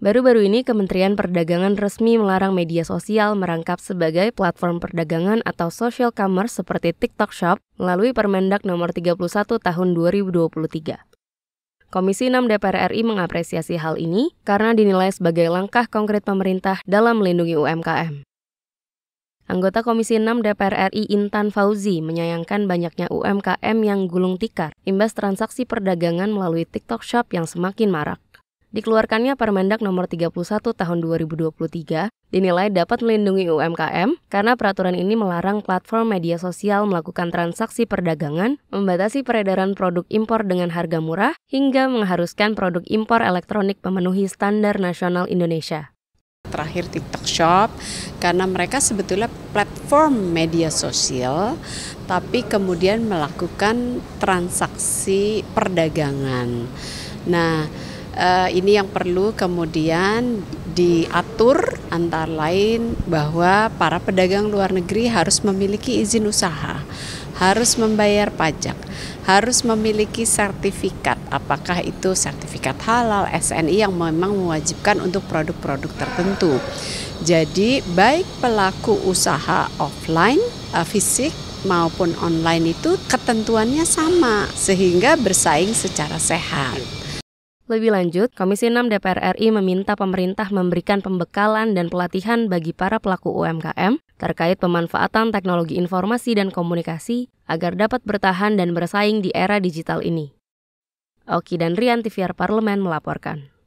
Baru-baru ini Kementerian Perdagangan resmi melarang media sosial merangkap sebagai platform perdagangan atau social commerce seperti TikTok Shop melalui Permendak Nomor 31 Tahun 2023. Komisi 6 DPR RI mengapresiasi hal ini karena dinilai sebagai langkah konkret pemerintah dalam melindungi UMKM. Anggota Komisi 6 DPR RI Intan Fauzi menyayangkan banyaknya UMKM yang gulung tikar imbas transaksi perdagangan melalui TikTok Shop yang semakin marak. Dikeluarkannya Permendak Nomor 31 Tahun 2023 dinilai dapat melindungi UMKM karena peraturan ini melarang platform media sosial melakukan transaksi perdagangan, membatasi peredaran produk impor dengan harga murah, hingga mengharuskan produk impor elektronik memenuhi standar nasional Indonesia terakhir TikTok Shop karena mereka sebetulnya platform media sosial tapi kemudian melakukan transaksi perdagangan. Nah, uh, ini yang perlu kemudian diatur antara lain bahwa para pedagang luar negeri harus memiliki izin usaha, harus membayar pajak, harus memiliki sertifikat. Apakah itu sertifikat halal SNI yang memang mewajibkan untuk produk-produk tertentu. Jadi baik pelaku usaha offline uh, fisik maupun online itu ketentuannya sama sehingga bersaing secara sehat. Lebih lanjut, Komisi 6 DPR RI meminta pemerintah memberikan pembekalan dan pelatihan bagi para pelaku UMKM terkait pemanfaatan teknologi informasi dan komunikasi agar dapat bertahan dan bersaing di era digital ini. Oki dan Rian TVR Parlemen melaporkan.